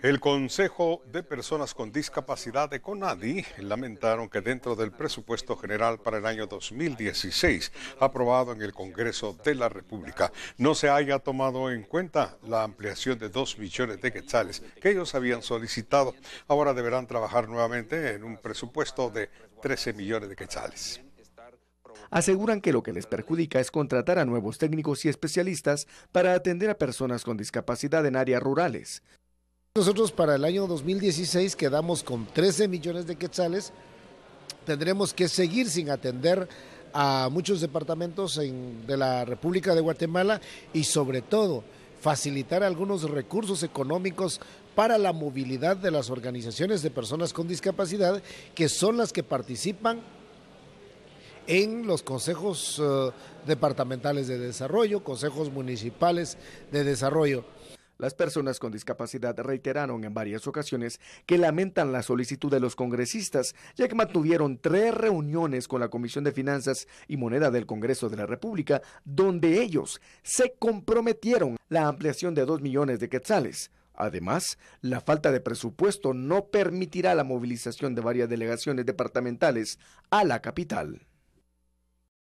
El Consejo de Personas con Discapacidad de CONADI lamentaron que dentro del presupuesto general para el año 2016, aprobado en el Congreso de la República, no se haya tomado en cuenta la ampliación de 2 millones de quetzales que ellos habían solicitado. Ahora deberán trabajar nuevamente en un presupuesto de 13 millones de quetzales aseguran que lo que les perjudica es contratar a nuevos técnicos y especialistas para atender a personas con discapacidad en áreas rurales, nosotros para el año 2016 quedamos con 13 millones de quetzales. Tendremos que seguir sin atender a muchos departamentos de la República de Guatemala y sobre todo facilitar algunos recursos económicos para la movilidad de las organizaciones de personas con discapacidad, que son las que participan en los consejos eh, departamentales de desarrollo, consejos municipales de desarrollo. Las personas con discapacidad reiteraron en varias ocasiones que lamentan la solicitud de los congresistas, ya que mantuvieron tres reuniones con la Comisión de Finanzas y Moneda del Congreso de la República, donde ellos se comprometieron la ampliación de dos millones de quetzales. Además, la falta de presupuesto no permitirá la movilización de varias delegaciones departamentales a la capital.